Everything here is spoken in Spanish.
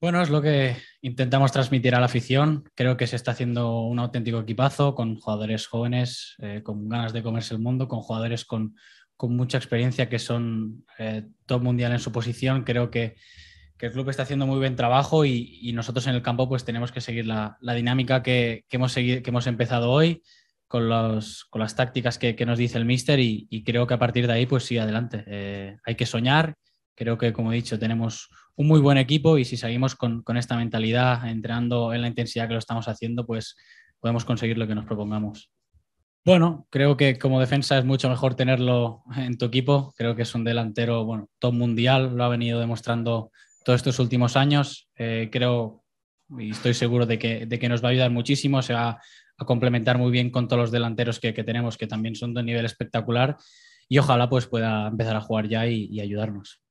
Bueno, es lo que intentamos transmitir a la afición. Creo que se está haciendo un auténtico equipazo con jugadores jóvenes, eh, con ganas de comerse el mundo, con jugadores con, mucha experiencia que son eh, top mundial en su posición. Creo que, el club está haciendo muy buen trabajo y, nosotros en el campo pues tenemos que seguir la, dinámica que, hemos que hemos empezado hoy con, con las tácticas que, nos dice el míster y, creo que a partir de ahí pues sí, adelante. Eh, hay que soñar Creo que, como he dicho, tenemos un muy buen equipo y si seguimos con, esta mentalidad, entrenando en la intensidad que lo estamos haciendo, pues podemos conseguir lo que nos propongamos. Bueno, creo que como defensa es mucho mejor tenerlo en tu equipo. Creo que es un delantero, bueno, top mundial, lo ha venido demostrando todos estos últimos años. Eh, creo y estoy seguro de que, nos va a ayudar muchísimo. Se va a complementar muy bien con todos los delanteros que, tenemos, que también son de un nivel espectacular. Y ojalá pues pueda empezar a jugar ya y ayudarnos.